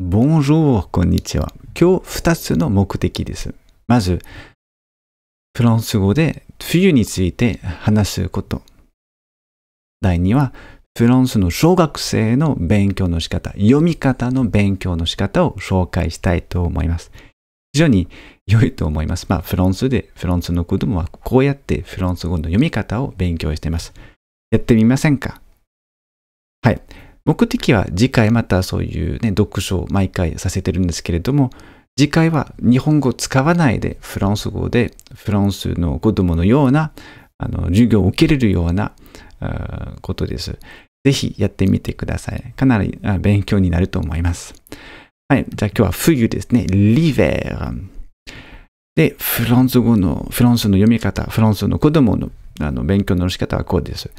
Bonjour, こんにちは。今日2つの目的です。まず、フランス語で冬について話すこと。第2は、フランスの小学生の勉強の仕方、読み方の勉強の仕方を紹介したいと思います。非常に良いと思います。まあ、フランスで、フランスの子供はこうやってフランス語の読み方を勉強しています。やってみませんかはい。目的は次回またそういうね、読書を毎回させてるんですけれども、次回は日本語を使わないで、フランス語で、フランスの子供のような、あの、授業を受けれるような、ことです。ぜひやってみてください。かなり勉強になると思います。はい。じゃあ今日は冬ですね。リベー。で、フランス語の、フランスの読み方、フランスの子供のあの勉強の仕方はこうです。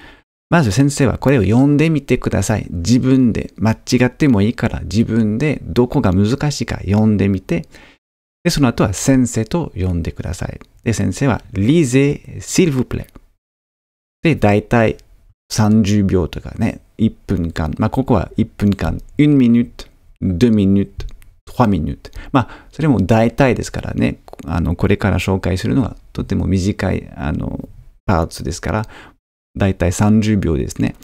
まず先生はこれを読んでみてください。自分で、間違ってもいいから自分でどこが難しいか読んでみて、で、その後は先生と呼んでください。で、先生は、リゼ、s'il vous plaît。で、大体30秒とかね、1分間。まあ、ここは1分間。1ミニュット、2ミニュット、3ミニュット。まあ、それも大体ですからね、あの、これから紹介するのはとても短い、あの、パーツですから、だいたい30秒ですね。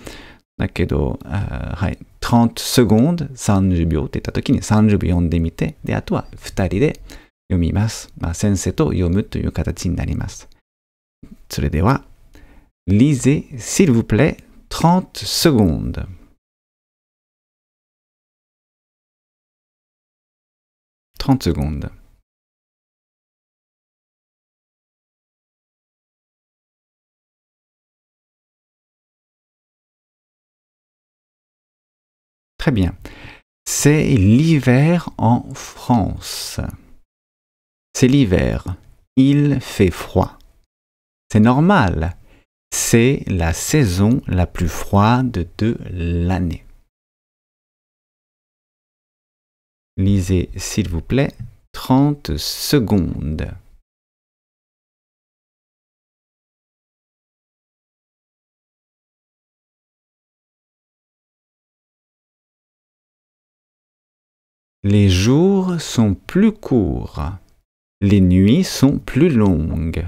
だけど、はい、30 s e c o n d s 30秒って言った時に30秒読んでみて、で、あとは2人で読みます。まあ、先生と読むという形になります。それでは、lisez, s'il vous plaît, 30 secondes. secondes. Très bien. C'est l'hiver en France. C'est l'hiver. Il fait froid. C'est normal. C'est la saison la plus froide de l'année. Lisez, s'il vous plaît, 30 secondes. Les jours sont plus courts, les nuits sont plus longues,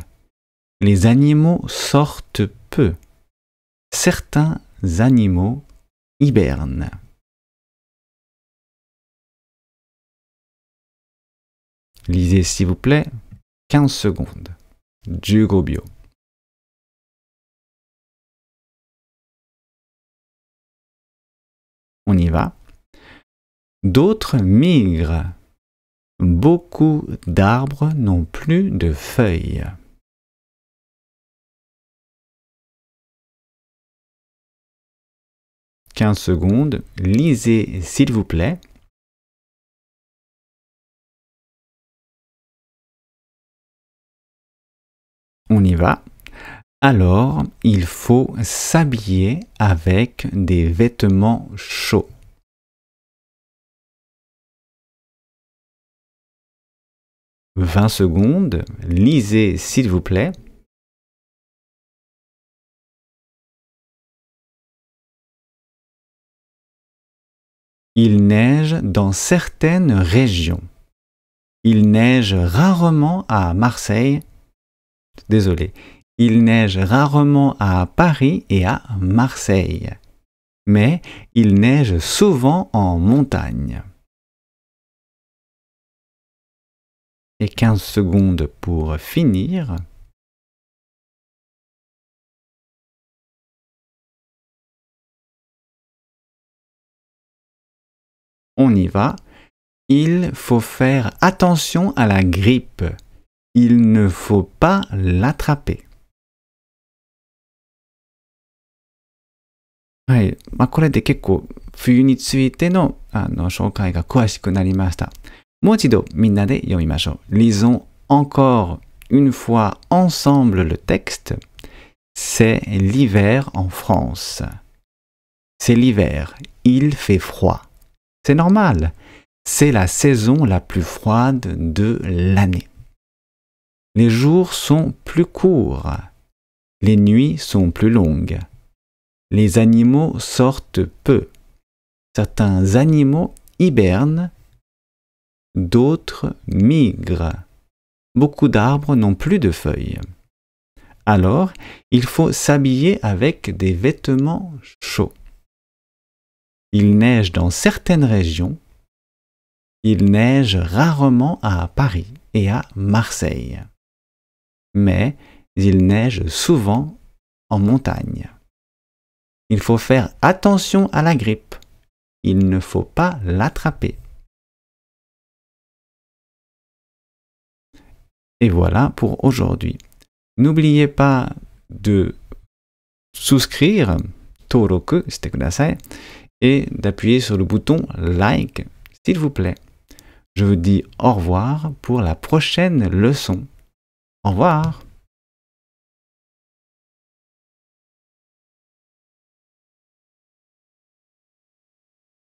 les animaux sortent peu, certains animaux hibernent. Lisez s'il vous plaît 15 secondes. Jugo Bio. D'autres migrent. Beaucoup d'arbres n'ont plus de feuilles. « 15 secondes, lisez s'il vous plaît. On y va. Alors, il faut s'habiller avec des vêtements chauds. 20 secondes. Lisez, s'il vous plaît. Il neige dans certaines régions. Il neige rarement à Marseille. Désolé. Il neige rarement à Paris et à Marseille. Mais il neige souvent en montagne. et 15 secondes pour finir. On y va. Il faut faire attention à la grippe. Il ne faut pas l'attraper minade yomimashou. Lisons encore une fois ensemble le texte. C'est l'hiver en France. C'est l'hiver, il fait froid. C'est normal, c'est la saison la plus froide de l'année. Les jours sont plus courts, les nuits sont plus longues, les animaux sortent peu. Certains animaux hibernent d'autres migrent. Beaucoup d'arbres n'ont plus de feuilles. Alors, il faut s'habiller avec des vêtements chauds. Il neige dans certaines régions. Il neige rarement à Paris et à Marseille. Mais il neige souvent en montagne. Il faut faire attention à la grippe. Il ne faut pas l'attraper. Et voilà pour aujourd'hui. N'oubliez pas de souscrire, toroku, c'était kudasai, et d'appuyer sur le bouton like, s'il vous plaît. Je vous dis au revoir pour la prochaine leçon. Au revoir